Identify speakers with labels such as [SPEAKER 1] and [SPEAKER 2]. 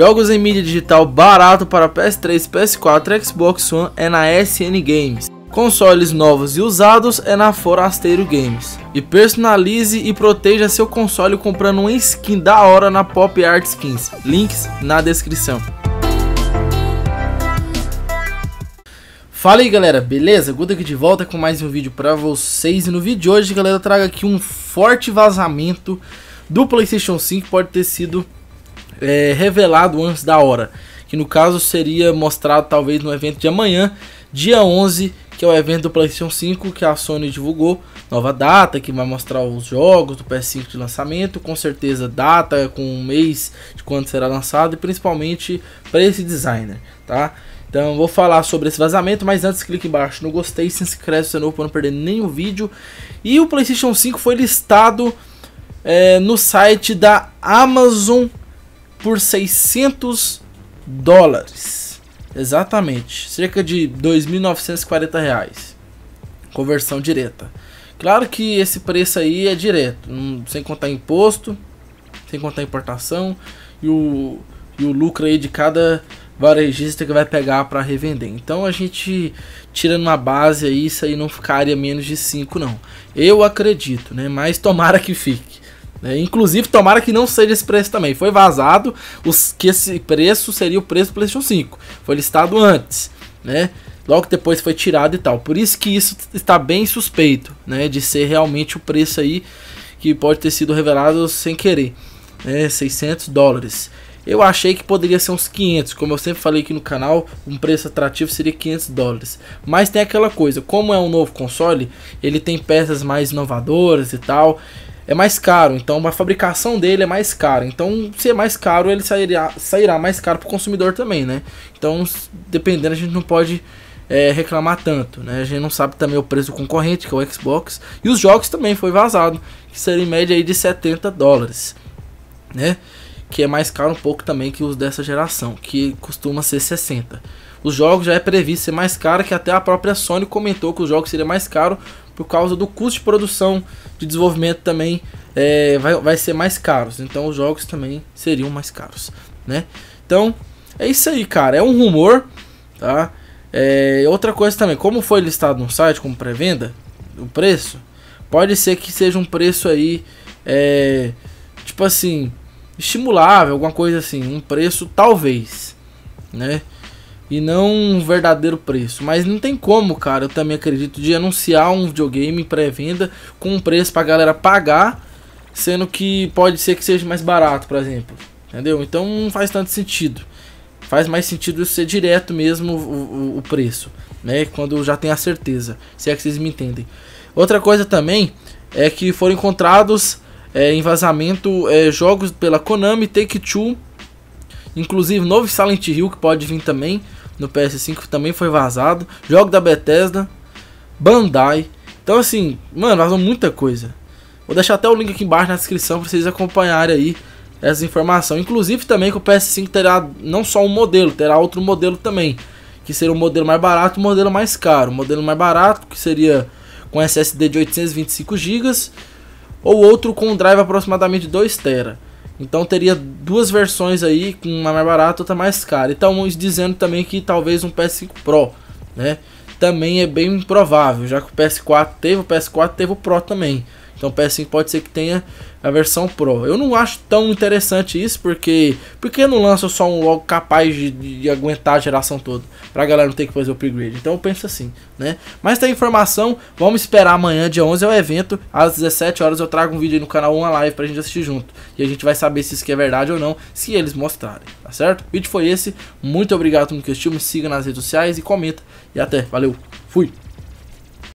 [SPEAKER 1] Jogos em mídia digital barato para PS3, PS4, Xbox One é na SN Games. Consoles novos e usados é na Forasteiro Games. E personalize e proteja seu console comprando uma skin da hora na Pop Art Skins. Links na descrição. Fala aí galera, beleza? Guto aqui de volta com mais um vídeo para vocês. E no vídeo de hoje, galera, eu trago aqui um forte vazamento do PlayStation 5. Pode ter sido é, revelado antes da hora, que no caso seria mostrado talvez no evento de amanhã, dia 11, que é o evento do PlayStation 5 que a Sony divulgou, nova data que vai mostrar os jogos do PS5 de lançamento, com certeza data com um mês de quando será lançado e principalmente para esse designer, tá? Então vou falar sobre esse vazamento, mas antes clique embaixo no gostei, se inscreve se é novo para não perder nenhum vídeo. E o PlayStation 5 foi listado é, no site da Amazon por 600 dólares. Exatamente, cerca de 2.940 reais. Conversão direta. Claro que esse preço aí é direto, sem contar imposto, sem contar importação e o, e o lucro aí de cada varejista que vai pegar para revender. Então a gente tirando uma base aí, isso aí não ficaria menos de 5 não. Eu acredito, né? Mas tomara que fique. Né? inclusive, tomara que não seja esse preço também. Foi vazado os, que esse preço seria o preço do PlayStation 5. Foi listado antes, né? Logo depois foi tirado e tal. Por isso que isso está bem suspeito, né? De ser realmente o preço aí que pode ter sido revelado sem querer, né? 600 dólares. Eu achei que poderia ser uns 500, como eu sempre falei aqui no canal, um preço atrativo seria 500 dólares. Mas tem aquela coisa, como é um novo console, ele tem peças mais inovadoras e tal, é mais caro, então a fabricação dele é mais cara. Então, se é mais caro, ele sairá, sairá mais caro para o consumidor também, né? Então, dependendo, a gente não pode é, reclamar tanto, né? A gente não sabe também o preço do concorrente, que é o Xbox, e os jogos também foi vazado, que seria em média aí de 70 dólares, né? que é mais caro um pouco também que os dessa geração, que costuma ser 60. Os jogos já é previsto ser mais caro, que até a própria Sony comentou que os jogos seria mais caro por causa do custo de produção, de desenvolvimento também é, vai, vai ser mais caros. Então os jogos também seriam mais caros, né? Então é isso aí, cara. É um rumor, tá? É, outra coisa também, como foi listado no site como pré-venda, o preço pode ser que seja um preço aí, é, tipo assim, estimulável, alguma coisa assim, um preço talvez, né? E não um verdadeiro preço. Mas não tem como, cara, eu também acredito, de anunciar um videogame em pré-venda com um preço pra galera pagar, sendo que pode ser que seja mais barato, por exemplo. Entendeu? Então não faz tanto sentido. Faz mais sentido ser direto mesmo o, o, o preço, né? Quando já tem a certeza, se é que vocês me entendem. Outra coisa também é que foram encontrados é, em vazamento é, jogos pela Konami, Take-Two, inclusive novo Silent Hill que pode vir também no PS5 também foi vazado, jogo da Bethesda, Bandai. Então assim, mano, vazou muita coisa. Vou deixar até o link aqui embaixo na descrição para vocês acompanharem aí essa informação. Inclusive também que o PS5 terá não só um modelo, terá outro modelo também, que seria o um modelo mais barato e um o modelo mais caro. O modelo mais barato que seria com SSD de 825 GB ou outro com um drive aproximadamente 2 tera. Então teria duas versões aí, com uma mais barata e outra mais cara. E estão tá dizendo também que talvez um PS5 Pro, né? Também é bem improvável, já que o PS4 teve, o PS4 teve o Pro também. Então PS5 pode ser que tenha a versão Pro. Eu não acho tão interessante isso, porque porque não lança só um logo capaz de, de, aguentar a geração toda, pra galera não ter que fazer o upgrade. Então eu penso assim, né? Mas tem informação, vamos esperar amanhã dia 11 é o evento, às 17 horas eu trago um vídeo aí no canal uma live pra gente assistir junto. E a gente vai saber se isso aqui é verdade ou não, se eles mostrarem, tá certo? O vídeo foi esse. Muito obrigado mundo que assistiu, me siga nas redes sociais e comenta. E até, valeu. Fui.